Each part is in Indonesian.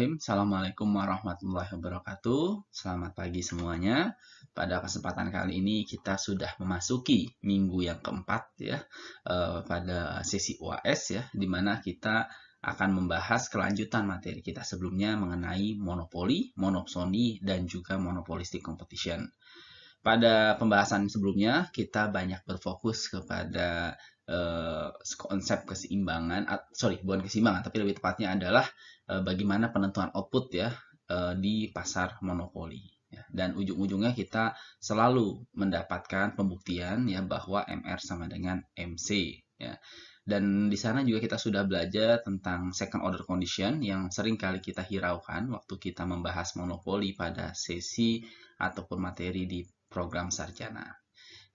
Bismillahirrahmanirrahim. Assalamualaikum warahmatullahi wabarakatuh. Selamat pagi semuanya. Pada kesempatan kali ini kita sudah memasuki minggu yang keempat ya eh, pada sesi UAS ya, di mana kita akan membahas kelanjutan materi kita sebelumnya mengenai monopoli, monopsoni, dan juga monopolistic competition. Pada pembahasan sebelumnya kita banyak berfokus kepada eh, konsep keseimbangan, sorry bukan keseimbangan, tapi lebih tepatnya adalah Eh, bagaimana penentuan output ya eh, di pasar monopoli. Ya. Dan ujung-ujungnya kita selalu mendapatkan pembuktian ya bahwa MR sama dengan MC. Ya. Dan di sana juga kita sudah belajar tentang second order condition yang sering kali kita hiraukan waktu kita membahas monopoli pada sesi ataupun materi di program sarjana.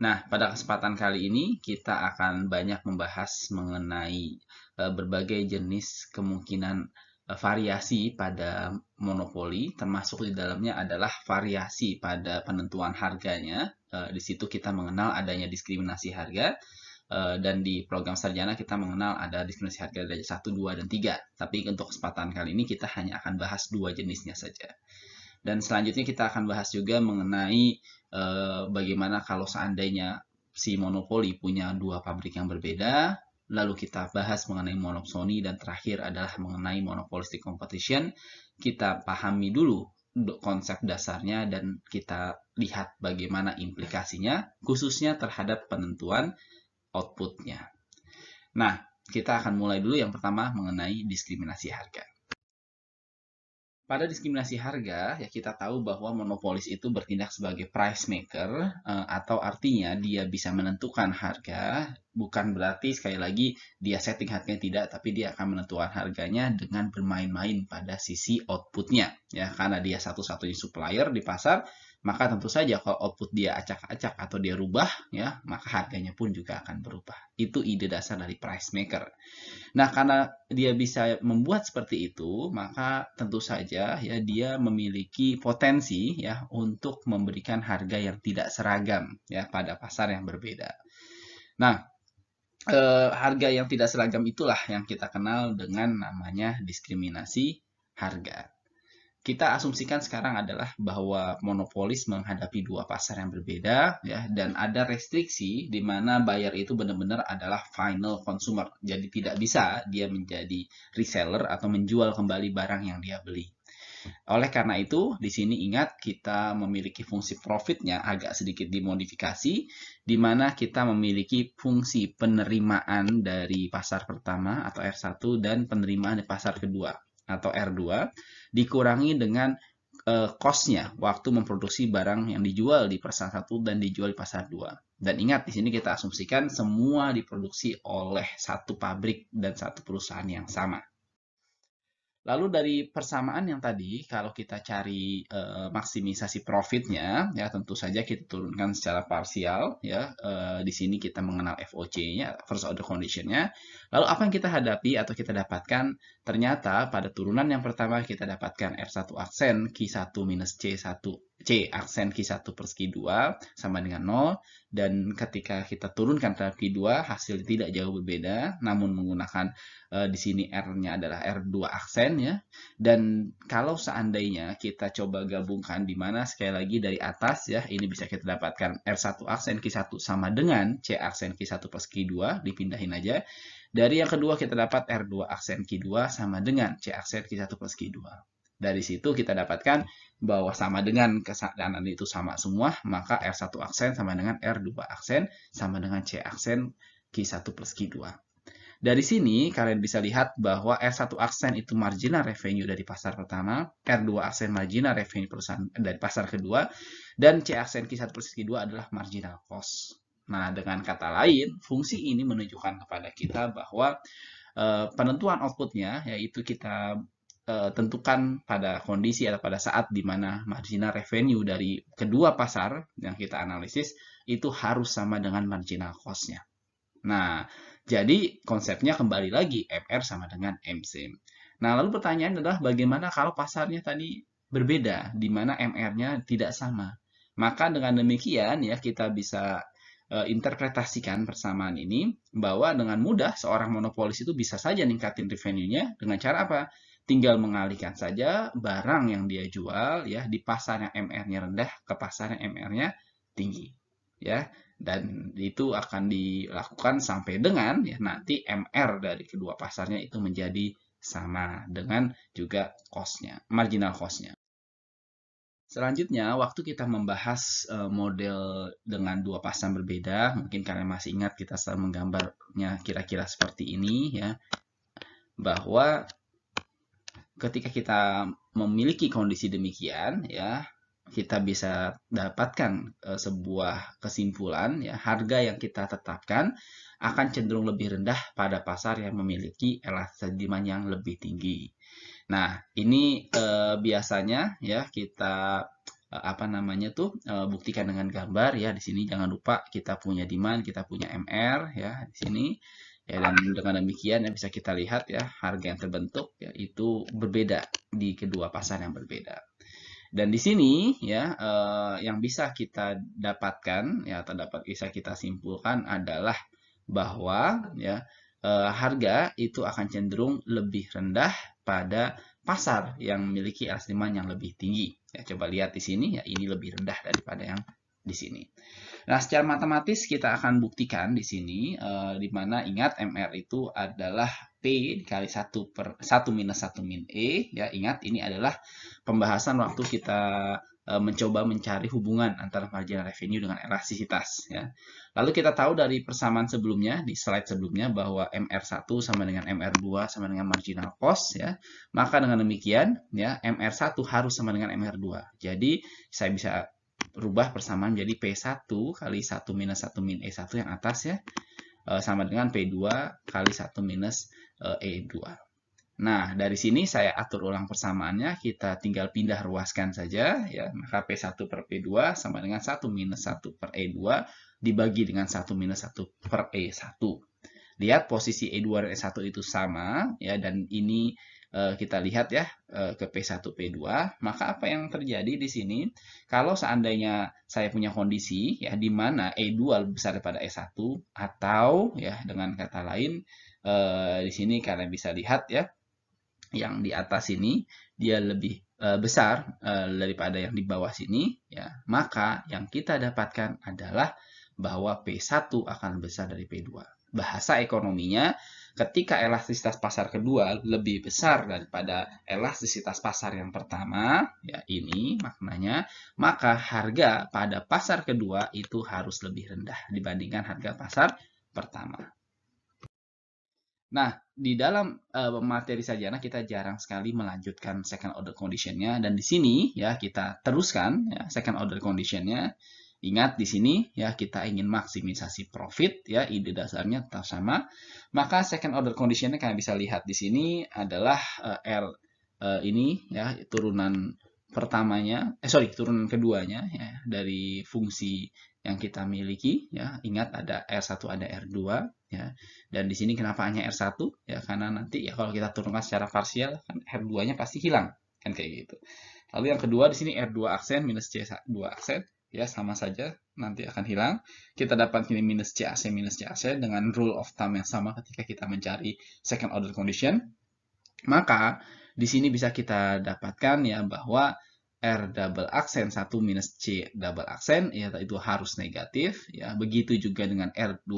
Nah, pada kesempatan kali ini kita akan banyak membahas mengenai eh, berbagai jenis kemungkinan variasi pada monopoli termasuk di dalamnya adalah variasi pada penentuan harganya. Eh, di situ kita mengenal adanya diskriminasi harga eh, dan di program sarjana kita mengenal ada diskriminasi harga dari 1, 2, dan 3. Tapi untuk kesempatan kali ini kita hanya akan bahas dua jenisnya saja. Dan selanjutnya kita akan bahas juga mengenai eh, bagaimana kalau seandainya si monopoli punya dua pabrik yang berbeda, lalu kita bahas mengenai monopsoni, dan terakhir adalah mengenai monopolistic competition. Kita pahami dulu konsep dasarnya dan kita lihat bagaimana implikasinya, khususnya terhadap penentuan outputnya. Nah, kita akan mulai dulu yang pertama mengenai diskriminasi harga. Pada diskriminasi harga, ya kita tahu bahwa monopolis itu bertindak sebagai price maker eh, atau artinya dia bisa menentukan harga, bukan berarti sekali lagi dia setting harganya tidak, tapi dia akan menentukan harganya dengan bermain-main pada sisi outputnya. Ya, karena dia satu-satunya supplier di pasar, maka tentu saja kalau output dia acak-acak atau dia rubah ya maka harganya pun juga akan berubah itu ide dasar dari price maker nah karena dia bisa membuat seperti itu maka tentu saja ya dia memiliki potensi ya untuk memberikan harga yang tidak seragam ya pada pasar yang berbeda nah eh, harga yang tidak seragam itulah yang kita kenal dengan namanya diskriminasi harga kita asumsikan sekarang adalah bahwa monopolis menghadapi dua pasar yang berbeda ya dan ada restriksi di mana buyer itu benar-benar adalah final consumer. Jadi tidak bisa dia menjadi reseller atau menjual kembali barang yang dia beli. Oleh karena itu, di sini ingat kita memiliki fungsi profitnya agak sedikit dimodifikasi, di mana kita memiliki fungsi penerimaan dari pasar pertama atau R1 dan penerimaan di pasar kedua atau R2 dikurangi dengan kosnya eh, costnya waktu memproduksi barang yang dijual di pasar satu dan dijual di pasar 2. Dan ingat di sini kita asumsikan semua diproduksi oleh satu pabrik dan satu perusahaan yang sama. Lalu dari persamaan yang tadi, kalau kita cari e, maksimisasi profitnya, ya tentu saja kita turunkan secara parsial, ya e, di sini kita mengenal FOC-nya, first order condition-nya. Lalu apa yang kita hadapi atau kita dapatkan? Ternyata pada turunan yang pertama kita dapatkan R1 aksen Q1 minus C1 C aksen Q1 per Q2 sama dengan 0 dan ketika kita turunkan terhadap Q2 hasil tidak jauh berbeda namun menggunakan e, di sini R-nya adalah R2 aksen ya dan kalau seandainya kita coba gabungkan di mana sekali lagi dari atas ya ini bisa kita dapatkan R1 aksen Q1 sama dengan C aksen Q1 plus Q2 dipindahin aja dari yang kedua kita dapat R2 aksen Q2 sama dengan C aksen Q1 plus Q2 dari situ kita dapatkan bahwa sama dengan kesadaran itu sama semua, maka R1 aksen sama dengan R2 aksen sama dengan C aksen Q1 plus Q2. Dari sini kalian bisa lihat bahwa R1 aksen itu marginal revenue dari pasar pertama, R2 aksen marginal revenue perusahaan dari pasar kedua, dan C aksen Q1 plus Q2 adalah marginal cost. Nah, dengan kata lain, fungsi ini menunjukkan kepada kita bahwa eh, penentuan outputnya, yaitu kita Eh, tentukan pada kondisi atau pada saat di mana marginal revenue dari kedua pasar yang kita analisis itu harus sama dengan marginal cost-nya. Nah, jadi konsepnya kembali lagi MR sama dengan MC. Nah, lalu pertanyaan adalah bagaimana kalau pasarnya tadi berbeda di mana MR-nya tidak sama? Maka dengan demikian ya kita bisa eh, interpretasikan persamaan ini bahwa dengan mudah seorang monopolis itu bisa saja ningkatin revenue-nya dengan cara apa? tinggal mengalihkan saja barang yang dia jual ya di pasar yang MR-nya rendah ke pasarnya MR-nya tinggi ya dan itu akan dilakukan sampai dengan ya nanti MR dari kedua pasarnya itu menjadi sama dengan juga cost-nya, marginal cost-nya. Selanjutnya, waktu kita membahas eh, model dengan dua pasang berbeda, mungkin kalian masih ingat kita selalu menggambarnya kira-kira seperti ini ya, bahwa ketika kita memiliki kondisi demikian ya kita bisa dapatkan e, sebuah kesimpulan ya harga yang kita tetapkan akan cenderung lebih rendah pada pasar yang memiliki elastis yang lebih tinggi. Nah, ini e, biasanya ya kita e, apa namanya tuh e, buktikan dengan gambar ya di sini jangan lupa kita punya demand, kita punya MR ya di sini Ya, dan dengan demikian ya bisa kita lihat ya harga yang terbentuk ya, itu berbeda di kedua pasar yang berbeda. Dan di sini ya eh, yang bisa kita dapatkan ya atau dapat bisa kita simpulkan adalah bahwa ya eh, harga itu akan cenderung lebih rendah pada pasar yang memiliki elastiman yang lebih tinggi. Ya, coba lihat di sini ya ini lebih rendah daripada yang di sini. Nah, secara matematis kita akan buktikan di sini, uh, di mana ingat MR itu adalah P dikali 1 per 1 minus 1 min E. Ya, ingat ini adalah pembahasan waktu kita eh, mencoba mencari hubungan antara marginal revenue dengan elastisitas. Ya. Lalu kita tahu dari persamaan sebelumnya, di slide sebelumnya, bahwa MR1 sama dengan MR2 sama dengan marginal cost. Ya. Maka dengan demikian, ya MR1 harus sama dengan MR2. Jadi saya bisa rubah persamaan menjadi P1 kali 1 minus 1 min E1 yang atas ya. E, sama dengan P2 kali 1 minus eh, e, E2. Nah, dari sini saya atur ulang persamaannya, kita tinggal pindah ruaskan saja, ya. Maka P1 per P2 sama dengan 1 minus 1 per E2 dibagi dengan 1 minus 1 per E1. Lihat posisi E2 dan E1 itu sama, ya, dan ini Eh, kita lihat ya eh, ke P1 P2 maka apa yang terjadi di sini kalau seandainya saya punya kondisi ya di mana E2 lebih besar daripada E1 atau ya dengan kata lain eh, di sini kalian bisa lihat ya yang di atas ini dia lebih besar daripada yang di bawah sini ya maka yang kita dapatkan adalah bahwa P1 akan besar dari P2 bahasa ekonominya ketika elastisitas pasar kedua lebih besar daripada elastisitas pasar yang pertama, ya ini maknanya, maka harga pada pasar kedua itu harus lebih rendah dibandingkan harga pasar pertama. Nah, di dalam uh, materi sajana kita jarang sekali melanjutkan second order conditionnya dan di sini ya kita teruskan ya, second order conditionnya. nya Ingat di sini ya kita ingin maksimisasi profit ya ide dasarnya tetap sama. Maka second order conditionnya kalian bisa lihat di sini adalah uh, R uh, ini ya turunan pertamanya, eh sorry turunan keduanya ya dari fungsi yang kita miliki ya. Ingat ada R1 ada R2 ya. Dan di sini kenapa hanya R1 ya karena nanti ya kalau kita turunkan secara parsial kan R2-nya pasti hilang kan kayak gitu. Lalu yang kedua di sini R2 aksen minus C2 aksen ya sama saja nanti akan hilang. Kita dapat ini minus CAC minus CAC dengan rule of thumb yang sama ketika kita mencari second order condition. Maka di sini bisa kita dapatkan ya bahwa R double aksen 1 minus C double aksen ya itu harus negatif ya begitu juga dengan R2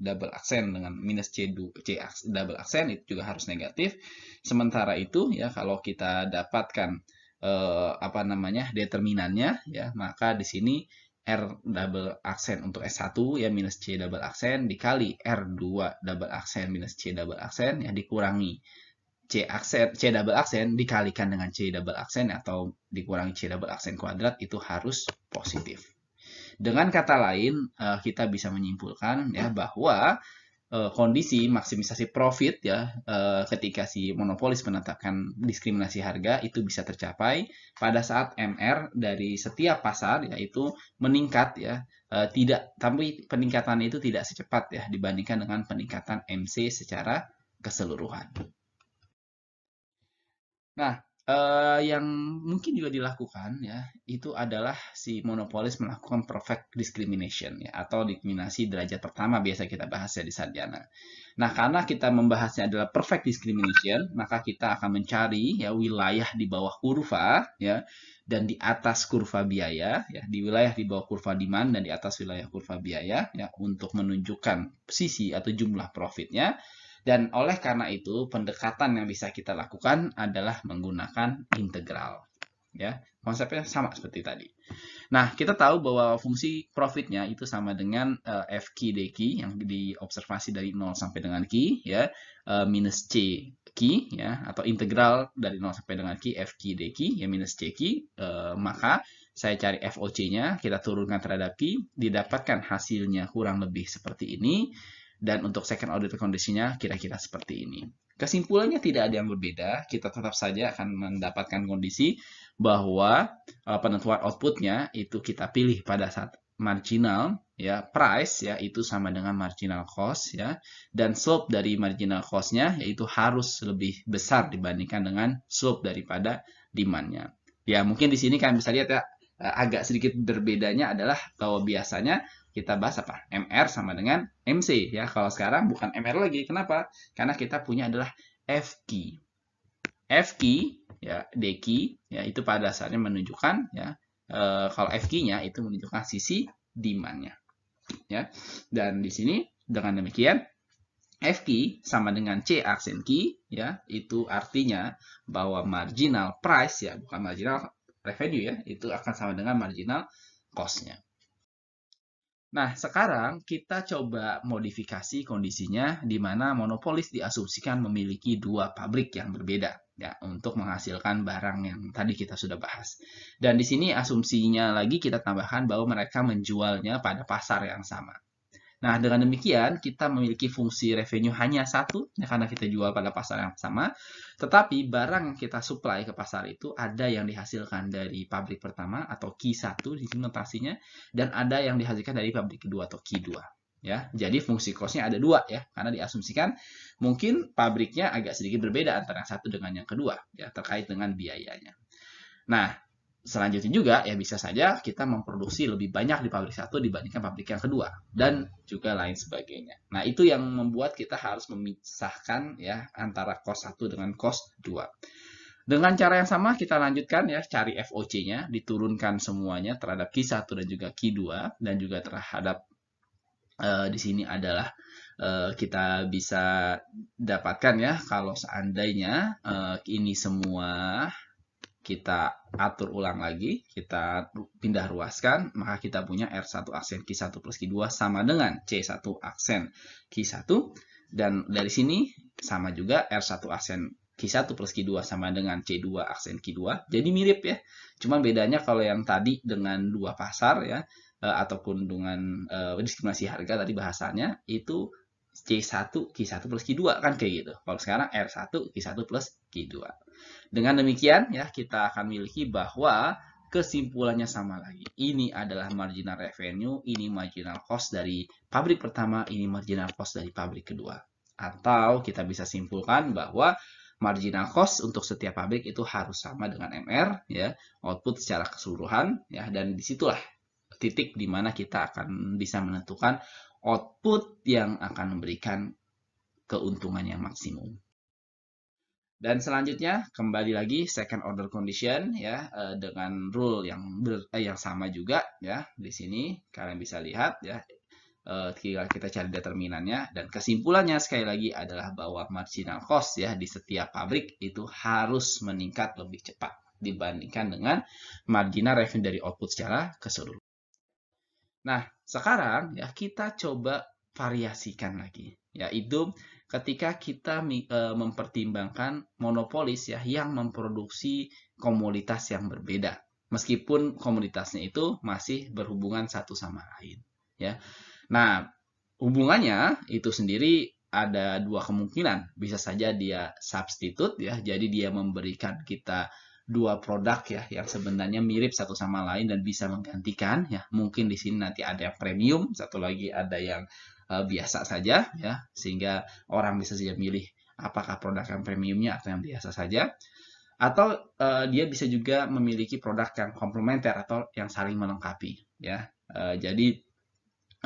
double aksen dengan minus C, C double aksen itu juga harus negatif sementara itu ya kalau kita dapatkan eh, apa namanya determinannya ya maka di sini R double aksen untuk S1 ya minus C double aksen dikali R2 double aksen minus C double aksen ya dikurangi C aksen C double aksen dikalikan dengan C double aksen atau dikurangi C double aksen kuadrat itu harus positif. Dengan kata lain eh, kita bisa menyimpulkan ya bahwa Eh, kondisi maksimisasi profit ya eh, ketika si monopolis menetapkan diskriminasi harga itu bisa tercapai pada saat MR dari setiap pasar yaitu meningkat ya eh, tidak tapi peningkatan itu tidak secepat ya dibandingkan dengan peningkatan MC secara keseluruhan. Nah, uh, yang mungkin juga dilakukan ya itu adalah si monopolis melakukan perfect discrimination ya atau diskriminasi derajat pertama biasa kita bahas ya di sarjana. Nah karena kita membahasnya adalah perfect discrimination maka kita akan mencari ya wilayah di bawah kurva ya dan di atas kurva biaya ya di wilayah di bawah kurva demand dan di atas wilayah kurva biaya ya untuk menunjukkan sisi atau jumlah profitnya dan oleh karena itu, pendekatan yang bisa kita lakukan adalah menggunakan integral. Ya, konsepnya sama seperti tadi. Nah, kita tahu bahwa fungsi profitnya itu sama dengan uh, f d dq yang diobservasi dari 0 sampai dengan k, ya, uh, minus c k, ya atau integral dari 0 sampai dengan k f k dq ya minus c k. uh, eh, maka saya cari FOC-nya, kita turunkan terhadap k, didapatkan hasilnya kurang lebih seperti ini. Dan untuk second audit kondisinya kira-kira seperti ini. Kesimpulannya tidak ada yang berbeda, kita tetap saja akan mendapatkan kondisi bahwa uh, penentuan outputnya itu kita pilih pada saat marginal ya price ya itu sama dengan marginal cost ya dan slope dari marginal costnya yaitu harus lebih besar dibandingkan dengan slope daripada demandnya ya mungkin di sini kalian bisa lihat ya eh, agak sedikit berbedanya adalah kalau biasanya kita bahas apa? MR sama dengan MC ya. Kalau sekarang bukan MR lagi. Kenapa? Karena kita punya adalah F key. F key ya, D key ya itu pada dasarnya menunjukkan ya e, kalau F key-nya itu menunjukkan sisi demand-nya. Ya. Dan di sini dengan demikian F key sama dengan C aksen key ya itu artinya bahwa marginal price ya bukan marginal revenue ya itu akan sama dengan marginal cost-nya. Nah, sekarang kita coba modifikasi kondisinya di mana monopolis diasumsikan memiliki dua pabrik yang berbeda ya untuk menghasilkan barang yang tadi kita sudah bahas. Dan di sini asumsinya lagi kita tambahkan bahwa mereka menjualnya pada pasar yang sama. Nah, dengan demikian kita memiliki fungsi revenue hanya satu ya, karena kita jual pada pasar yang sama, tetapi barang yang kita supply ke pasar itu ada yang dihasilkan dari pabrik pertama atau Q1 di sini notasinya dan ada yang dihasilkan dari pabrik kedua atau Q2 ya. Jadi fungsi cost-nya ada dua ya karena diasumsikan mungkin pabriknya agak sedikit berbeda antara yang satu dengan yang kedua ya terkait dengan biayanya. Nah, selanjutnya juga ya bisa saja kita memproduksi lebih banyak di pabrik satu dibandingkan pabrik yang kedua dan juga lain sebagainya. Nah, itu yang membuat kita harus memisahkan ya antara kos satu dengan kos dua. Dengan cara yang sama kita lanjutkan ya cari FOC-nya, diturunkan semuanya terhadap Q1 dan juga Q2 dan juga terhadap e, di sini adalah e, kita bisa dapatkan ya kalau seandainya e, ini semua kita atur ulang lagi, kita pindah ruaskan, maka kita punya R1 aksen Q1 plus Q2 sama dengan C1 aksen Q1. Dan dari sini sama juga R1 aksen Q1 plus Q2 sama dengan C2 aksen Q2. Jadi mirip ya. Cuman bedanya kalau yang tadi dengan dua pasar ya, eh, ataupun dengan eh, diskriminasi harga tadi bahasanya, itu C1, Q1 plus Q2 kan kayak gitu. Kalau sekarang R1, Q1 plus Q2. Dengan demikian ya kita akan miliki bahwa kesimpulannya sama lagi. Ini adalah marginal revenue, ini marginal cost dari pabrik pertama, ini marginal cost dari pabrik kedua. Atau kita bisa simpulkan bahwa marginal cost untuk setiap pabrik itu harus sama dengan MR ya, output secara keseluruhan ya dan disitulah titik di mana kita akan bisa menentukan output yang akan memberikan keuntungan yang maksimum. Dan selanjutnya kembali lagi second order condition ya eh, dengan rule yang ber, eh, yang sama juga ya di sini kalian bisa lihat ya eh, tinggal kita cari determinannya dan kesimpulannya sekali lagi adalah bahwa marginal cost ya di setiap pabrik itu harus meningkat lebih cepat dibandingkan dengan marginal revenue dari output secara keseluruhan. Nah, sekarang ya kita coba variasikan lagi, yaitu ketika kita e, mempertimbangkan monopolis ya yang memproduksi komoditas yang berbeda, meskipun komoditasnya itu masih berhubungan satu sama lain, ya. Nah, hubungannya itu sendiri ada dua kemungkinan. Bisa saja dia substitute ya, jadi dia memberikan kita dua produk ya yang sebenarnya mirip satu sama lain dan bisa menggantikan ya mungkin di sini nanti ada yang premium satu lagi ada yang uh, biasa saja ya sehingga orang bisa saja milih apakah produk yang premiumnya atau yang biasa saja atau uh, dia bisa juga memiliki produk yang komplementer atau yang saling melengkapi ya uh, jadi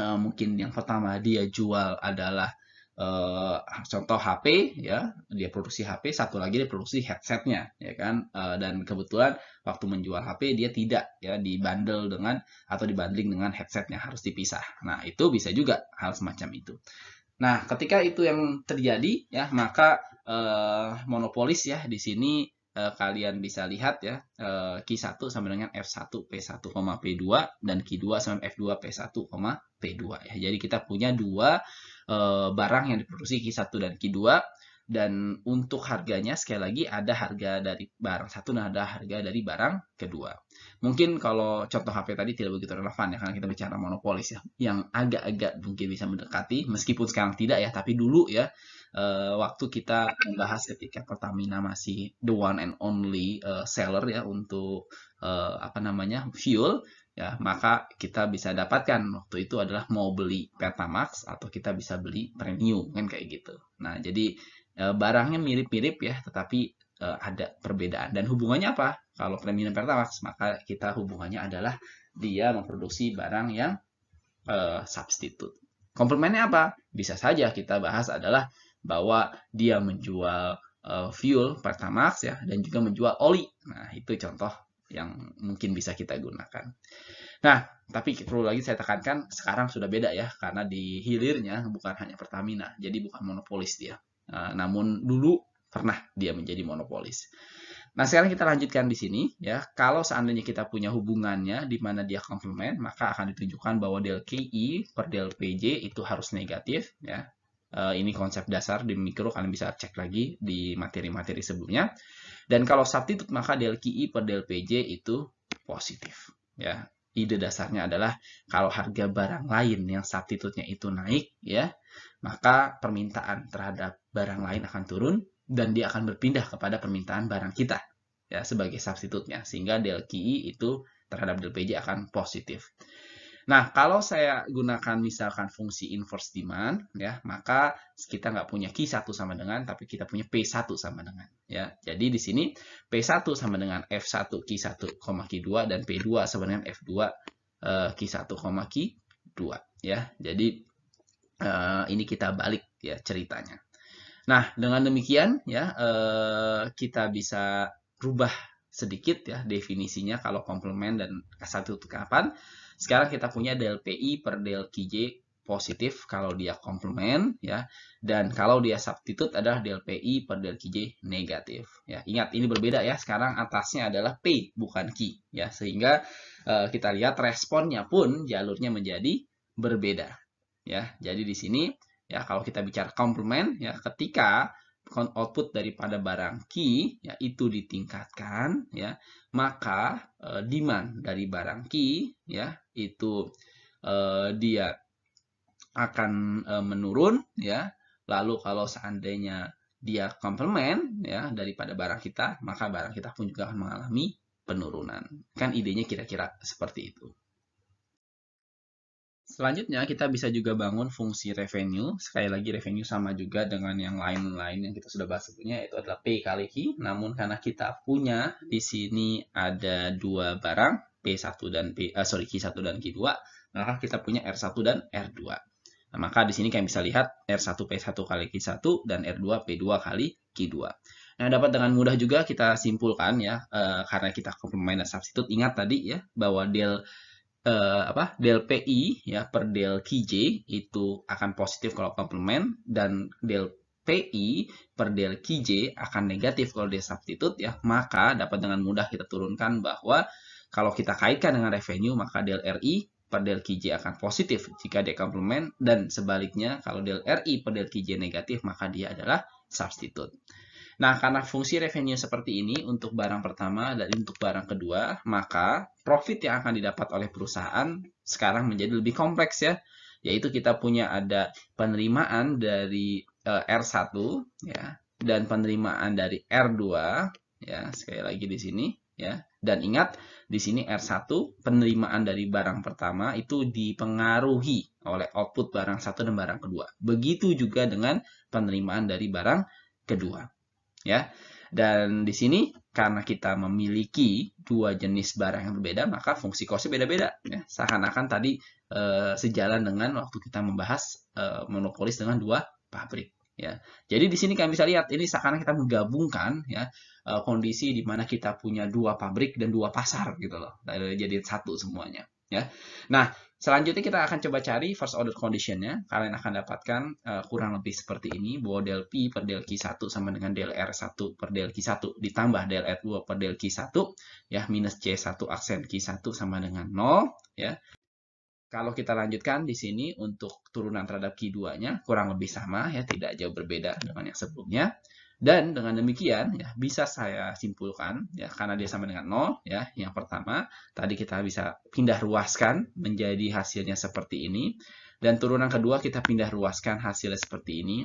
uh, mungkin yang pertama dia jual adalah Uh, contoh HP ya dia produksi HP satu lagi dia produksi headsetnya ya kan uh, dan kebetulan waktu menjual HP dia tidak ya dibandel dengan atau dibanding dengan headsetnya harus dipisah nah itu bisa juga hal semacam itu nah ketika itu yang terjadi ya maka uh, monopolis ya di sini kalian bisa lihat ya Q1 sama dengan F1 P1, P2 dan Q2 sama F2 P1, P2 ya. Jadi kita punya dua Eh, barang yang diproduksi Q1 dan Q2 dan untuk harganya sekali lagi ada harga dari barang satu dan ada harga dari barang kedua. Mungkin kalau contoh HP tadi tidak begitu relevan ya karena kita bicara monopolis ya yang agak-agak mungkin bisa mendekati meskipun sekarang tidak ya tapi dulu ya eh, waktu kita membahas ketika Pertamina masih the one and only eh, seller ya untuk apa namanya fuel ya maka kita bisa dapatkan waktu itu adalah mau beli Pertamax atau kita bisa beli premium kan kayak gitu. Nah, jadi e, barangnya mirip-mirip ya, tetapi e, ada perbedaan dan hubungannya apa? Kalau premium Pertamax maka kita hubungannya adalah dia memproduksi barang yang e, substitute. Komplementnya apa? Bisa saja kita bahas adalah bahwa dia menjual fuel Pertamax ya dan juga menjual oli. Nah, itu contoh yang mungkin bisa kita gunakan. Nah, tapi perlu lagi saya tekankan sekarang sudah beda ya karena di hilirnya bukan hanya Pertamina, jadi bukan monopolis dia. Nah, namun dulu pernah dia menjadi monopolis. Nah, sekarang kita lanjutkan di sini ya. Kalau seandainya kita punya hubungannya di mana dia komplement, maka akan ditunjukkan bahwa del KI per del PJ itu harus negatif ya. Eh, ini konsep dasar di mikro kalian bisa cek lagi di materi-materi sebelumnya. Dan kalau substitute maka del QI per del PJ itu positif. Ya, ide dasarnya adalah kalau harga barang lain yang substitutnya itu naik, ya, maka permintaan terhadap barang lain akan turun dan dia akan berpindah kepada permintaan barang kita ya sebagai substitutnya sehingga del QI itu terhadap del PJ akan positif. Nah, kalau saya gunakan misalkan fungsi inverse demand, ya, maka kita nggak punya Q1 sama dengan, tapi kita punya P1 sama dengan. ya. Jadi di sini P1 sama dengan F1 Q1, Q2, dan P2 sama dengan F2 k Q1, Q2. ya. Jadi eh, ini kita balik ya ceritanya. Nah, dengan demikian ya eh, kita bisa rubah sedikit ya definisinya kalau komplement dan S1 itu kapan. Sekarang kita punya del pi per del QJ positif kalau dia komplement ya dan kalau dia substitute adalah del pi per del QJ negatif ya ingat ini berbeda ya sekarang atasnya adalah P bukan Q ya sehingga uh, kita lihat responnya pun jalurnya menjadi berbeda ya jadi di sini ya kalau kita bicara komplement ya ketika output daripada barang key ya, itu ditingkatkan ya maka e, demand dari barang key ya itu e, dia akan e, menurun ya lalu kalau seandainya dia komplement ya daripada barang kita maka barang kita pun juga akan mengalami penurunan kan idenya kira-kira seperti itu Selanjutnya kita bisa juga bangun fungsi revenue. Sekali lagi revenue sama juga dengan yang lain-lain yang kita sudah bahas sebelumnya yaitu adalah P kali Q. Namun karena kita punya di sini ada dua barang P1 dan P uh, sorry Q1 dan Q2, maka kita punya R1 dan R2. Nah, maka di sini kalian bisa lihat R1 P1 kali Q1 dan R2 P2 kali Q2. Nah, dapat dengan mudah juga kita simpulkan ya, e, karena kita komplement dan substitut. Ingat tadi ya, bahwa del uh, apa del PI ya per del KJ itu akan positif kalau komplement dan del PI per del KJ akan negatif kalau dia substitut ya maka dapat dengan mudah kita turunkan bahwa kalau kita kaitkan dengan revenue maka del RI per del KJ akan positif jika dia komplement dan sebaliknya kalau del RI per del KJ negatif maka dia adalah substitut. Nah, karena fungsi revenue seperti ini untuk barang pertama dan untuk barang kedua, maka profit yang akan didapat oleh perusahaan sekarang menjadi lebih kompleks ya. Yaitu kita punya ada penerimaan dari eh, R1 ya dan penerimaan dari R2 ya sekali lagi di sini ya dan ingat di sini R1 penerimaan dari barang pertama itu dipengaruhi oleh output barang satu dan barang kedua begitu juga dengan penerimaan dari barang kedua ya. Dan di sini karena kita memiliki dua jenis barang yang berbeda, maka fungsi costnya beda-beda. Ya. Seakan-akan tadi e, sejalan dengan waktu kita membahas e, monopolis dengan dua pabrik. Ya. Jadi di sini kami bisa lihat ini seakan kita menggabungkan ya e, kondisi di mana kita punya dua pabrik dan dua pasar gitu loh, jadi satu semuanya. Ya. Nah Selanjutnya kita akan coba cari first order conditionnya. Kalian akan dapatkan uh, kurang lebih seperti ini, bahwa del P per del Q1 sama dengan del R1 per del Q1 ditambah del R2 per del Q1, ya minus C1 aksen Q1 sama dengan 0, ya. Kalau kita lanjutkan di sini untuk turunan terhadap Q2-nya kurang lebih sama, ya tidak jauh berbeda dengan yang sebelumnya. Dan dengan demikian ya bisa saya simpulkan ya karena dia sama dengan 0 ya. Yang pertama, tadi kita bisa pindah ruaskan menjadi hasilnya seperti ini dan turunan kedua kita pindah ruaskan hasilnya seperti ini.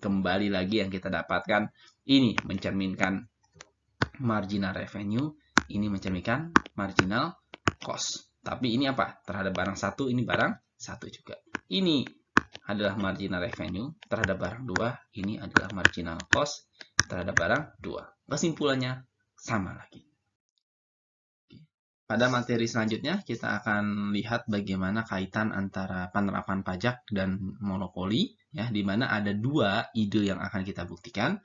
Kembali lagi yang kita dapatkan ini mencerminkan marginal revenue, ini mencerminkan marginal cost. Tapi ini apa? Terhadap barang satu ini barang satu juga. Ini adalah marginal revenue terhadap barang 2, ini adalah marginal cost terhadap barang 2. Kesimpulannya sama lagi. Pada materi selanjutnya kita akan lihat bagaimana kaitan antara penerapan pajak dan monopoli ya di mana ada dua ide yang akan kita buktikan.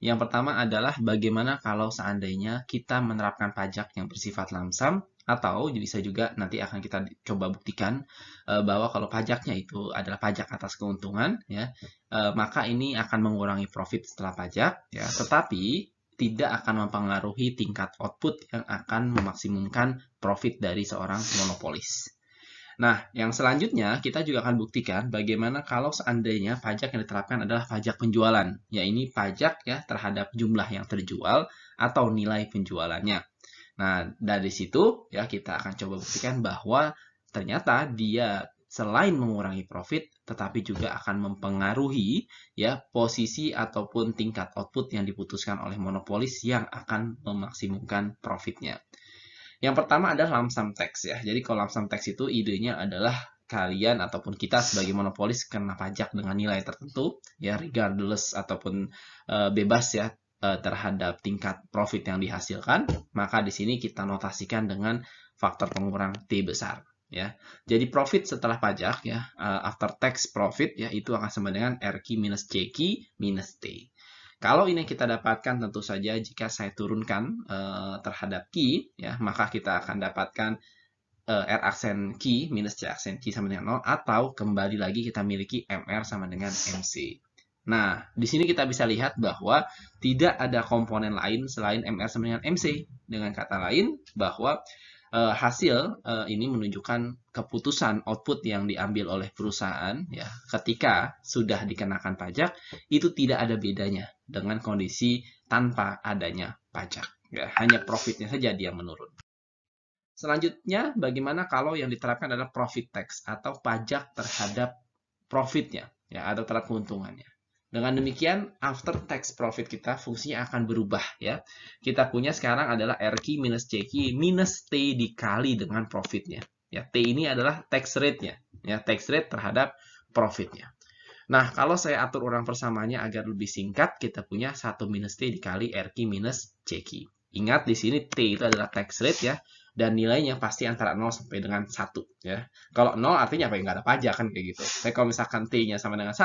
Yang pertama adalah bagaimana kalau seandainya kita menerapkan pajak yang bersifat lamsam atau bisa juga nanti akan kita coba buktikan uh, bahwa kalau pajaknya itu adalah pajak atas keuntungan, ya, uh, maka ini akan mengurangi profit setelah pajak, ya. Tetapi tidak akan mempengaruhi tingkat output yang akan memaksimumkan profit dari seorang monopolis. Nah, yang selanjutnya kita juga akan buktikan bagaimana kalau seandainya pajak yang diterapkan adalah pajak penjualan, ya ini pajak ya terhadap jumlah yang terjual atau nilai penjualannya. Nah, dari situ ya kita akan coba buktikan bahwa ternyata dia selain mengurangi profit tetapi juga akan mempengaruhi ya posisi ataupun tingkat output yang diputuskan oleh monopolis yang akan memaksimumkan profitnya. Yang pertama adalah lamsam tax ya. Jadi kalau lamsam tax itu idenya adalah kalian ataupun kita sebagai monopolis kena pajak dengan nilai tertentu ya regardless ataupun uh, bebas ya Eh, terhadap tingkat profit yang dihasilkan, maka di sini kita notasikan dengan faktor pengurang T besar. Ya, jadi profit setelah pajak ya eh, after tax profit ya itu akan sama dengan RQ minus CQ minus T. Kalau ini kita dapatkan tentu saja jika saya turunkan uh, terhadap Q, ya, maka kita akan dapatkan uh, R aksen Q minus C aksen Q sama dengan 0, atau kembali lagi kita miliki MR sama dengan MC. Nah, di sini kita bisa lihat bahwa tidak ada komponen lain selain MR sama dengan MC. Dengan kata lain, bahwa e, hasil e, ini menunjukkan keputusan output yang diambil oleh perusahaan ya ketika sudah dikenakan pajak itu tidak ada bedanya dengan kondisi tanpa adanya pajak. Ya, hanya profitnya saja dia menurun. Selanjutnya, bagaimana kalau yang diterapkan adalah profit tax atau pajak terhadap profitnya ya atau terhadap keuntungannya. Dengan demikian, after tax profit kita fungsinya akan berubah ya. Kita punya sekarang adalah RQ minus JQ minus T dikali dengan profitnya. Ya, T ini adalah tax rate-nya, ya, tax rate terhadap profitnya. Nah, kalau saya atur orang persamaannya agar lebih singkat, kita punya 1 minus T dikali RQ minus JQ. Ingat, di sini T itu adalah tax rate ya, dan nilainya pasti antara 0 sampai dengan 1 ya. Kalau 0 artinya apa Enggak ya, ada pajak kan kayak gitu. Tapi kalau misalkan T-nya sama dengan 1,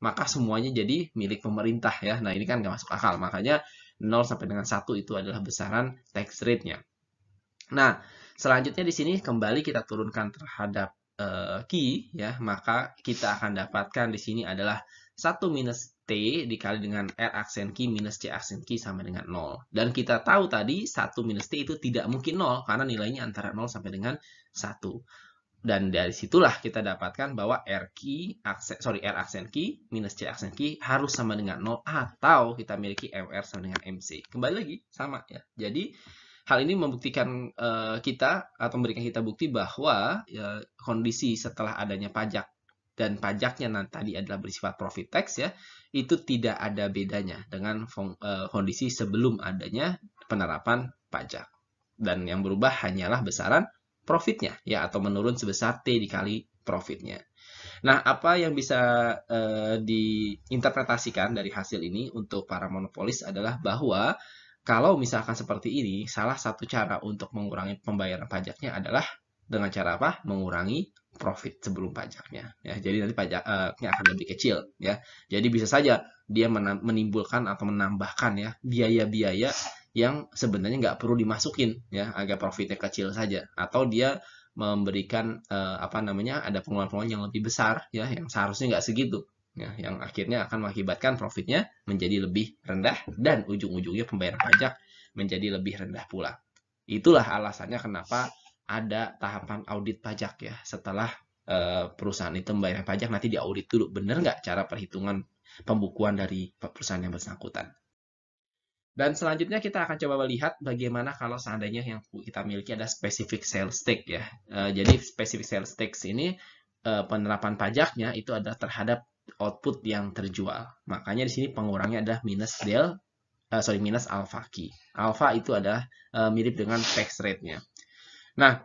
maka semuanya jadi milik pemerintah ya. Nah, ini kan nggak masuk akal. Makanya 0 sampai dengan 1 itu adalah besaran tax rate-nya. Nah, selanjutnya di sini kembali kita turunkan terhadap uh, eh, key ya, maka kita akan dapatkan di sini adalah 1 minus T dikali dengan R aksen key minus C aksen key sama dengan 0. Dan kita tahu tadi 1 minus T itu tidak mungkin 0 karena nilainya antara 0 sampai dengan 1 dan dari situlah kita dapatkan bahwa R key, aksen, sorry R aksen key minus C aksen key harus sama dengan 0 atau kita miliki MR sama dengan MC. Kembali lagi sama ya. Jadi hal ini membuktikan uh, kita atau memberikan kita bukti bahwa ya, kondisi setelah adanya pajak dan pajaknya nanti tadi adalah bersifat profit tax ya itu tidak ada bedanya dengan eh, kondisi sebelum adanya penerapan pajak dan yang berubah hanyalah besaran profitnya ya atau menurun sebesar T dikali profitnya. Nah, apa yang bisa e, diinterpretasikan dari hasil ini untuk para monopolis adalah bahwa kalau misalkan seperti ini, salah satu cara untuk mengurangi pembayaran pajaknya adalah dengan cara apa? Mengurangi profit sebelum pajaknya. Ya, jadi nanti pajaknya eh, akan lebih kecil. Ya, jadi bisa saja dia menimbulkan atau menambahkan ya biaya-biaya yang sebenarnya nggak perlu dimasukin ya agar profitnya kecil saja atau dia memberikan eh, apa namanya ada pengeluaran-pengeluaran yang lebih besar ya yang seharusnya nggak segitu ya yang akhirnya akan mengakibatkan profitnya menjadi lebih rendah dan ujung-ujungnya pembayaran pajak menjadi lebih rendah pula itulah alasannya kenapa ada tahapan audit pajak ya setelah eh, perusahaan itu membayar pajak nanti diaudit dulu bener nggak cara perhitungan pembukuan dari perusahaan yang bersangkutan dan selanjutnya kita akan coba melihat bagaimana kalau seandainya yang kita miliki ada specific sales tax ya. Eh, jadi specific sales tax ini eh, penerapan pajaknya itu ada terhadap output yang terjual. Makanya di sini pengurangnya adalah minus del eh, sorry minus alpha key. Alpha itu adalah mirip dengan tax rate-nya. Nah,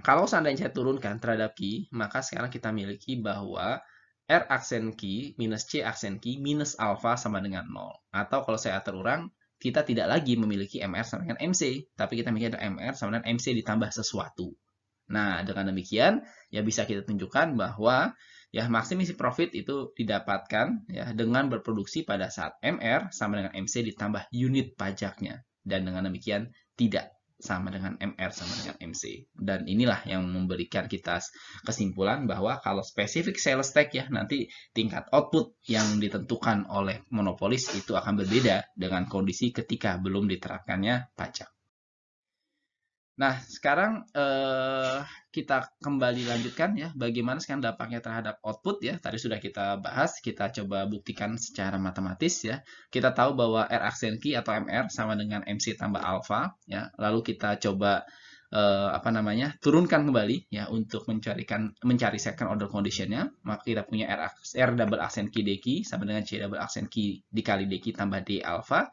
kalau seandainya saya turunkan terhadap key, maka sekarang kita miliki bahwa R aksen Q minus C aksen Q minus alfa sama dengan 0. Atau kalau saya atur ulang, kita tidak lagi memiliki MR sama dengan MC, tapi kita memiliki MR sama dengan MC ditambah sesuatu. Nah, dengan demikian, ya bisa kita tunjukkan bahwa ya maksimisi profit itu didapatkan ya dengan berproduksi pada saat MR sama dengan MC ditambah unit pajaknya. Dan dengan demikian, tidak sama dengan MR sama dengan MC. Dan inilah yang memberikan kita kesimpulan bahwa kalau spesifik sales tag ya nanti tingkat output yang ditentukan oleh monopolis itu akan berbeda dengan kondisi ketika belum diterapkannya pajak. Nah, sekarang eh, kita kembali lanjutkan ya, bagaimana sekarang dampaknya terhadap output ya. Tadi sudah kita bahas, kita coba buktikan secara matematis ya. Kita tahu bahwa R aksen Q atau MR sama dengan MC tambah alpha ya. Lalu kita coba eh, apa namanya turunkan kembali ya untuk mencarikan mencari second order conditionnya. Maka kita punya R, R double aksen Q DQ sama dengan C double aksen Q dikali DQ tambah D alpha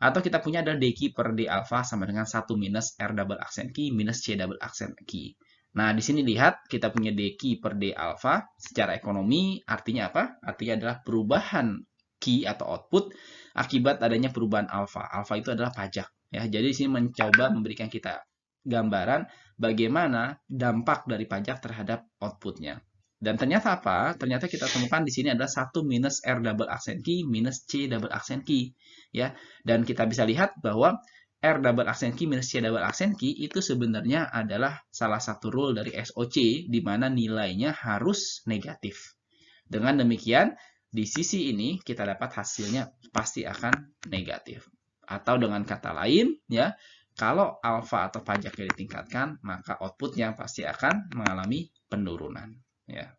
atau kita punya adalah DQ per D alpha sama dengan 1 minus R double accent key minus C double accent key. Nah, di sini lihat kita punya DQ per D alpha secara ekonomi artinya apa? Artinya adalah perubahan key atau output akibat adanya perubahan alpha alpha itu adalah pajak. Ya, jadi di sini mencoba memberikan kita gambaran bagaimana dampak dari pajak terhadap outputnya. Dan ternyata apa? Ternyata kita temukan di sini adalah 1 minus R double accent key minus C double accent key. ya. Dan kita bisa lihat bahwa R double accent key minus C double accent key itu sebenarnya adalah salah satu rule dari SOC di mana nilainya harus negatif. Dengan demikian, di sisi ini kita dapat hasilnya pasti akan negatif. Atau dengan kata lain, ya kalau alfa atau pajaknya ditingkatkan, maka outputnya pasti akan mengalami penurunan ya.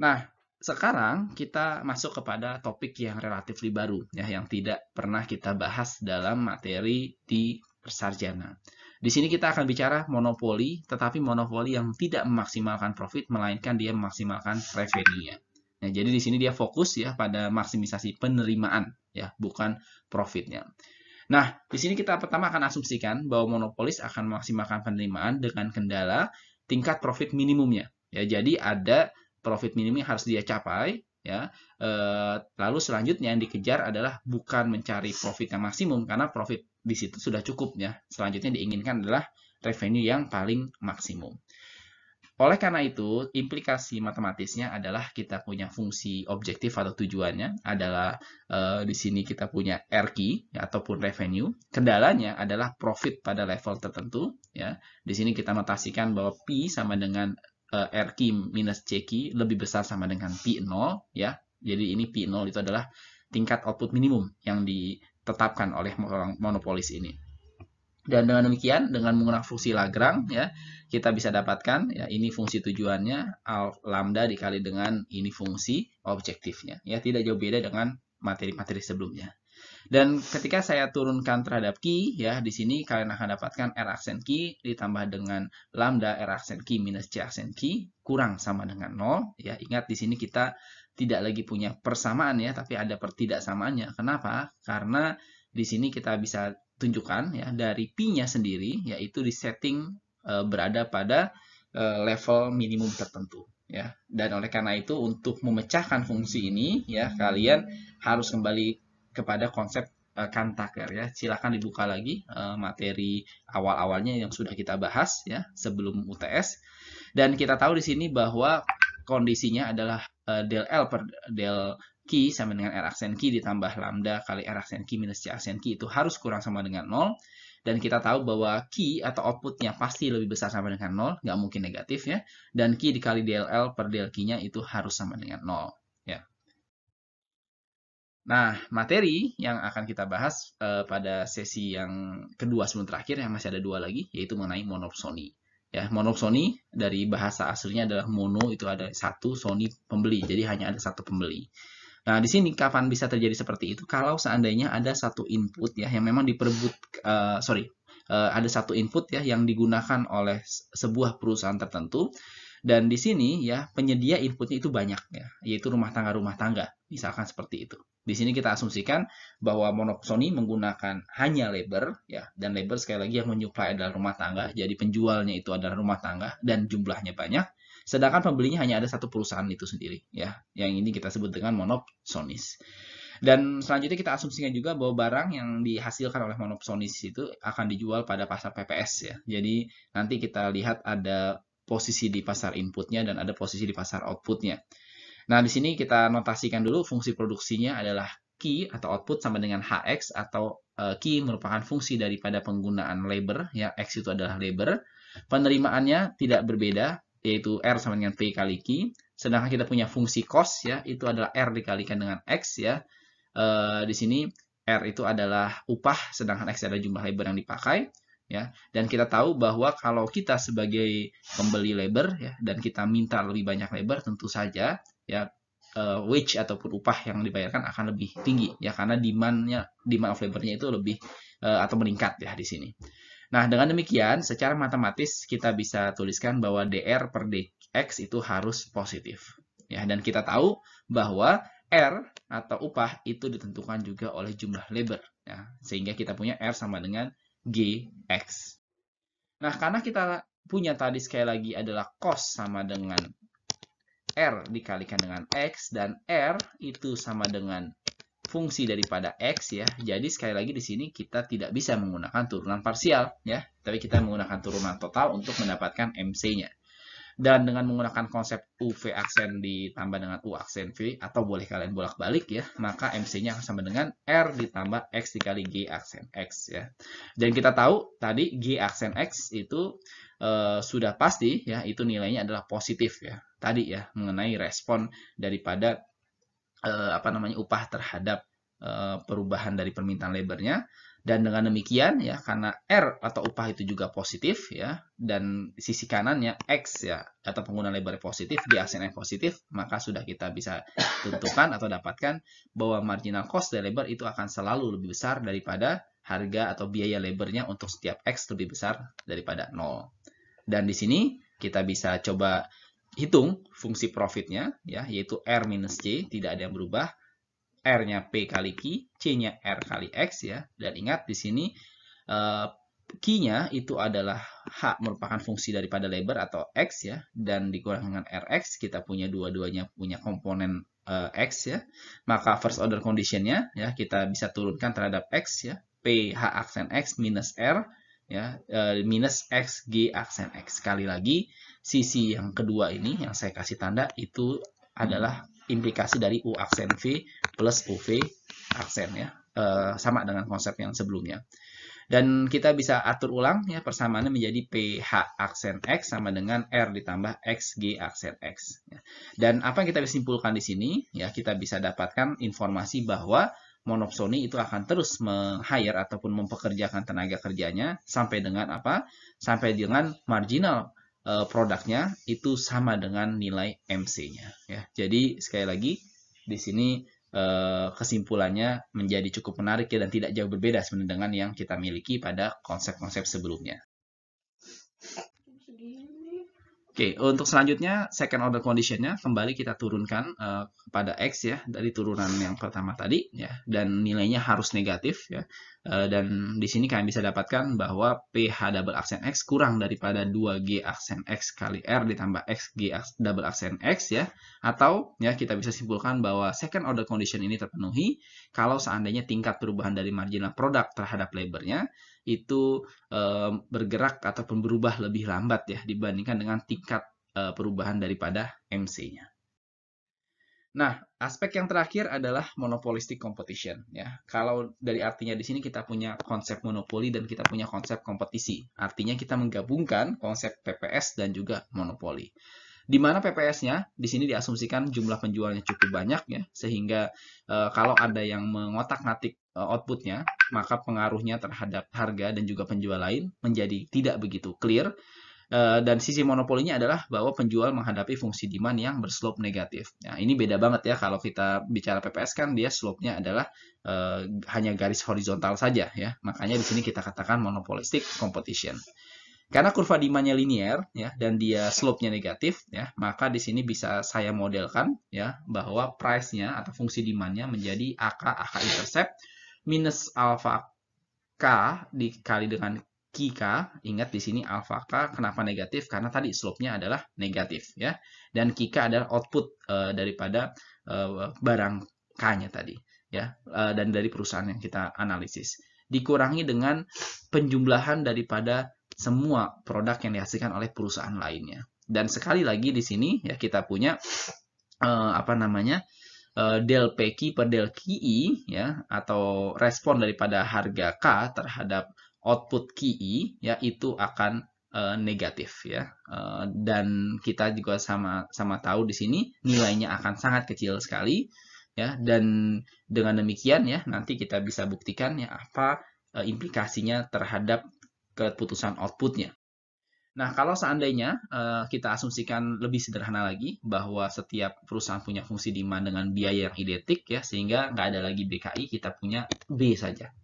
Nah, sekarang kita masuk kepada topik yang relatif baru ya yang tidak pernah kita bahas dalam materi di persarjana. Di sini kita akan bicara monopoli, tetapi monopoli yang tidak memaksimalkan profit melainkan dia memaksimalkan revenue-nya. Nah, jadi di sini dia fokus ya pada maksimisasi penerimaan ya, bukan profitnya. Nah, di sini kita pertama akan asumsikan bahwa monopolis akan memaksimalkan penerimaan dengan kendala tingkat profit minimumnya Ya, jadi ada profit minimum yang harus dia capai ya. E, lalu selanjutnya yang dikejar adalah bukan mencari profit yang maksimum karena profit di situ sudah cukup ya. Selanjutnya diinginkan adalah revenue yang paling maksimum. Oleh karena itu, implikasi matematisnya adalah kita punya fungsi objektif atau tujuannya adalah e, di sini kita punya RQ ya, ataupun revenue. Kendalanya adalah profit pada level tertentu ya. Di sini kita notasikan bahwa P sama dengan Eh, RQ minus CQ lebih besar sama dengan P0 ya. Jadi ini P0 itu adalah tingkat output minimum yang ditetapkan oleh monopolis ini. Dan dengan demikian dengan menggunakan fungsi lagrang ya, kita bisa dapatkan ya ini fungsi tujuannya al lambda dikali dengan ini fungsi objektifnya. Ya tidak jauh beda dengan materi-materi sebelumnya. Dan ketika saya turunkan terhadap key, ya di sini kalian akan dapatkan R aksen key ditambah dengan lambda R aksen key minus C aksen key kurang sama dengan 0. Ya, ingat di sini kita tidak lagi punya persamaan ya, tapi ada pertidaksamaannya. Kenapa? Karena di sini kita bisa tunjukkan ya dari P-nya sendiri, yaitu di setting e, berada pada e, level minimum tertentu ya. Dan oleh karena itu untuk memecahkan fungsi ini ya kalian harus kembali kepada konsep uh, Kantaker ya. silahkan dibuka lagi uh, materi awal-awalnya yang sudah kita bahas ya sebelum UTS. Dan kita tahu di sini bahwa kondisinya adalah uh, del L per del Q sama dengan R aksen Q ditambah lambda kali R aksen Q minus C aksen Q itu harus kurang sama dengan 0. Dan kita tahu bahwa Q atau outputnya pasti lebih besar sama dengan 0, nggak mungkin negatif ya. Dan Q dikali DLL per DLQ-nya itu harus sama dengan 0. Nah, materi yang akan kita bahas uh, pada sesi yang kedua sebelum terakhir yang masih ada dua lagi yaitu mengenai monopsoni. Ya, monopsoni dari bahasa aslinya adalah mono itu ada satu soni pembeli. Jadi hanya ada satu pembeli. Nah, di sini kapan bisa terjadi seperti itu kalau seandainya ada satu input ya yang memang diperebut uh, sorry, uh, ada satu input ya yang digunakan oleh sebuah perusahaan tertentu dan di sini ya penyedia inputnya itu banyak ya, yaitu rumah tangga-rumah tangga, misalkan seperti itu. Di sini kita asumsikan bahwa monopsoni menggunakan hanya labor ya dan labor sekali lagi yang menyuplai adalah rumah tangga, jadi penjualnya itu adalah rumah tangga dan jumlahnya banyak. Sedangkan pembelinya hanya ada satu perusahaan itu sendiri ya, yang ini kita sebut dengan monopsonis. Dan selanjutnya kita asumsikan juga bahwa barang yang dihasilkan oleh monopsonis itu akan dijual pada pasar PPS ya. Jadi nanti kita lihat ada posisi di pasar inputnya dan ada posisi di pasar outputnya. Nah, di sini kita notasikan dulu fungsi produksinya adalah key atau output sama dengan hx atau uh, key merupakan fungsi daripada penggunaan labor ya x itu adalah labor. Penerimaannya tidak berbeda yaitu r sama dengan p kali key. Sedangkan kita punya fungsi cost ya itu adalah r dikalikan dengan x ya. Uh, di sini r itu adalah upah sedangkan x adalah jumlah labor yang dipakai ya dan kita tahu bahwa kalau kita sebagai pembeli labor ya dan kita minta lebih banyak labor tentu saja ya uh, wage ataupun upah yang dibayarkan akan lebih tinggi ya karena demandnya demand of labornya itu lebih uh, atau meningkat ya di sini nah dengan demikian secara matematis kita bisa tuliskan bahwa dr per dx itu harus positif ya dan kita tahu bahwa r atau upah itu ditentukan juga oleh jumlah labor ya sehingga kita punya r sama dengan GX. Nah, karena kita punya tadi sekali lagi adalah cos sama dengan R dikalikan dengan X, dan R itu sama dengan fungsi daripada X ya. Jadi sekali lagi di sini kita tidak bisa menggunakan turunan parsial ya, tapi kita menggunakan turunan total untuk mendapatkan MC-nya dan dengan menggunakan konsep UV aksen ditambah dengan U aksen V atau boleh kalian bolak-balik ya maka MC-nya akan sama dengan R ditambah X dikali G aksen X ya dan kita tahu tadi G aksen X itu e, sudah pasti ya itu nilainya adalah positif ya tadi ya mengenai respon daripada e, apa namanya upah terhadap e, perubahan dari permintaan labornya dan dengan demikian ya karena R atau upah itu juga positif ya dan sisi kanannya X ya atau penggunaan lebar positif di yang positif maka sudah kita bisa tentukan atau dapatkan bahwa marginal cost dari labor itu akan selalu lebih besar daripada harga atau biaya labornya untuk setiap X lebih besar daripada 0. Dan di sini kita bisa coba hitung fungsi profitnya ya yaitu R minus C tidak ada yang berubah R-nya P kali Q, C-nya R kali X ya. Dan ingat di sini eh, Q-nya itu adalah H merupakan fungsi daripada lebar atau X ya. Dan dikurang dengan Rx kita punya dua-duanya punya komponen eh, X ya. Maka first order condition-nya ya kita bisa turunkan terhadap X ya. P H aksen X minus R ya eh, minus X G aksen X. Sekali lagi sisi yang kedua ini yang saya kasih tanda itu adalah implikasi dari U aksen V plus UV aksen ya e, sama dengan konsep yang sebelumnya dan kita bisa atur ulang ya persamaannya menjadi PH aksen X sama dengan R ditambah XG aksen X. Ya. Dan apa yang kita bisa simpulkan di sini ya kita bisa dapatkan informasi bahwa monopsoni itu akan terus meng-hire ataupun mempekerjakan tenaga kerjanya sampai dengan apa? Sampai dengan marginal eh, produknya itu sama dengan nilai MC-nya ya. Jadi sekali lagi di sini Eh, kesimpulannya menjadi cukup menarik ya dan tidak jauh berbeda sebenarnya dengan yang kita miliki pada konsep-konsep sebelumnya. Oke, untuk selanjutnya second order conditionnya kembali kita turunkan uh, kepada x ya dari turunan yang pertama tadi ya dan nilainya harus negatif ya uh, dan di sini kalian bisa dapatkan bahwa ph double aksen x kurang daripada 2g aksen x kali r ditambah x g double aksen x ya atau ya kita bisa simpulkan bahwa second order condition ini terpenuhi kalau seandainya tingkat perubahan dari marginal product terhadap labornya itu e, bergerak ataupun berubah lebih lambat ya dibandingkan dengan tingkat e, perubahan daripada MC-nya. Nah, aspek yang terakhir adalah monopolistic competition ya. Kalau dari artinya di sini kita punya konsep monopoli dan kita punya konsep kompetisi. Artinya kita menggabungkan konsep PPS dan juga monopoli. Di mana PPS-nya? Di sini diasumsikan jumlah penjualnya cukup banyak ya, sehingga e, kalau ada yang mengotak-ngatik E, outputnya, maka pengaruhnya terhadap harga dan juga penjual lain menjadi tidak begitu clear. E, dan sisi monopolinya adalah bahwa penjual menghadapi fungsi demand yang berslope negatif. Nah, ini beda banget ya kalau kita bicara PPS kan dia slope-nya adalah uh, hanya garis horizontal saja ya. Makanya di sini kita katakan monopolistic competition. Karena kurva demand-nya linear ya dan dia slope-nya negatif ya, maka di sini bisa saya modelkan ya bahwa price-nya atau fungsi demand-nya menjadi AK AK intercept minus alfa K dikali dengan Kika, ingat di sini alfa K kenapa negatif? Karena tadi slope-nya adalah negatif ya. Dan Kika adalah output e, daripada e, barang K-nya tadi ya e, dan dari perusahaan yang kita analisis. Dikurangi dengan penjumlahan daripada semua produk yang dihasilkan oleh perusahaan lainnya. Dan sekali lagi di sini ya kita punya e, apa namanya? Eh, del PQ per del KI ya atau respon daripada harga K terhadap output KI ya itu akan uh, negatif ya uh, dan kita juga sama sama tahu di sini nilainya akan sangat kecil sekali ya dan dengan demikian ya nanti kita bisa buktikan ya apa uh, implikasinya terhadap keputusan outputnya Nah, kalau seandainya uh, kita asumsikan lebih sederhana lagi bahwa setiap perusahaan punya fungsi demand dengan biaya yang identik ya sehingga nggak ada lagi BKI kita punya B saja.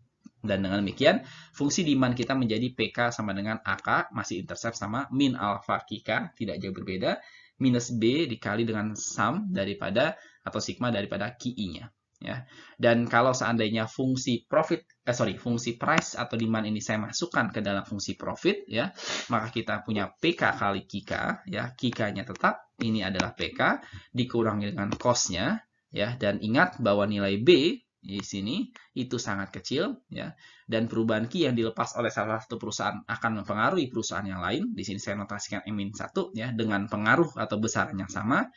Dan dengan demikian fungsi demand kita menjadi PK sama dengan AK masih intercept sama min alfa kika tidak jauh berbeda minus B dikali dengan sum daripada atau sigma daripada QI-nya ya. Dan kalau seandainya fungsi profit, eh, sorry, fungsi price atau demand ini saya masukkan ke dalam fungsi profit, ya, maka kita punya PK kali Kika, ya, KI-nya tetap ini adalah PK dikurangi dengan costnya, ya, dan ingat bahwa nilai B di sini itu sangat kecil ya dan perubahan Q yang dilepas oleh salah satu perusahaan akan mempengaruhi perusahaan yang lain di sini saya notasikan M-1 ya dengan pengaruh atau besarnya sama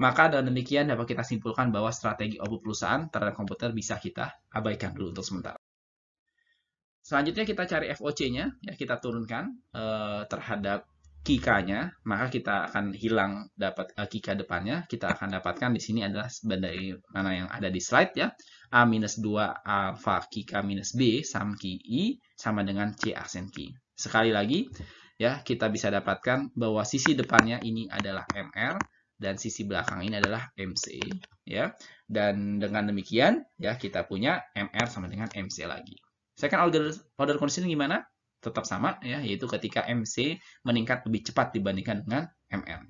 maka dengan demikian dapat kita simpulkan bahwa strategi obu perusahaan terhadap komputer bisa kita abaikan dulu untuk sementara. Selanjutnya kita cari FOC-nya, ya kita turunkan eh, terhadap Kika-nya, maka kita akan hilang dapat eh, kika depannya. Kita akan dapatkan di sini adalah dari mana yang ada di slide ya. A minus 2 alfa kika minus B sam ki I sama dengan C aksen ki. Sekali lagi, ya kita bisa dapatkan bahwa sisi depannya ini adalah MR, dan sisi belakang ini adalah MC ya. Dan dengan demikian ya kita punya MR sama dengan MC lagi. Second order order condition gimana? Tetap sama ya, yaitu ketika MC meningkat lebih cepat dibandingkan dengan MR.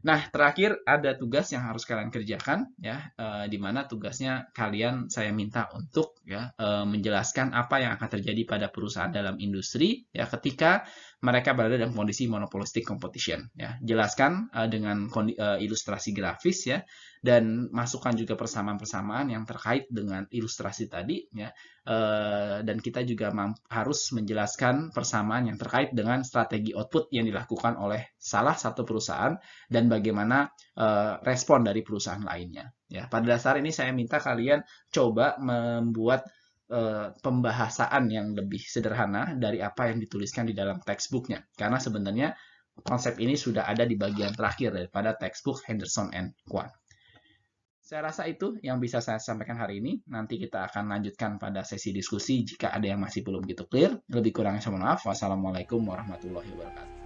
Nah, terakhir ada tugas yang harus kalian kerjakan ya, e, di mana tugasnya kalian saya minta untuk ya e, menjelaskan apa yang akan terjadi pada perusahaan dalam industri ya ketika mereka berada dalam kondisi monopolistik competition ya. Jelaskan uh, dengan uh, ilustrasi grafis ya dan masukkan juga persamaan-persamaan yang terkait dengan ilustrasi tadi ya. Uh, dan kita juga harus menjelaskan persamaan yang terkait dengan strategi output yang dilakukan oleh salah satu perusahaan dan bagaimana uh, respon dari perusahaan lainnya ya. Pada dasar ini saya minta kalian coba membuat Eh, pembahasan yang lebih sederhana dari apa yang dituliskan di dalam textbooknya. Karena sebenarnya konsep ini sudah ada di bagian terakhir daripada textbook Henderson and Kwan. Saya rasa itu yang bisa saya sampaikan hari ini. Nanti kita akan lanjutkan pada sesi diskusi jika ada yang masih belum gitu clear. Lebih kurangnya saya mohon maaf. Wassalamualaikum warahmatullahi wabarakatuh.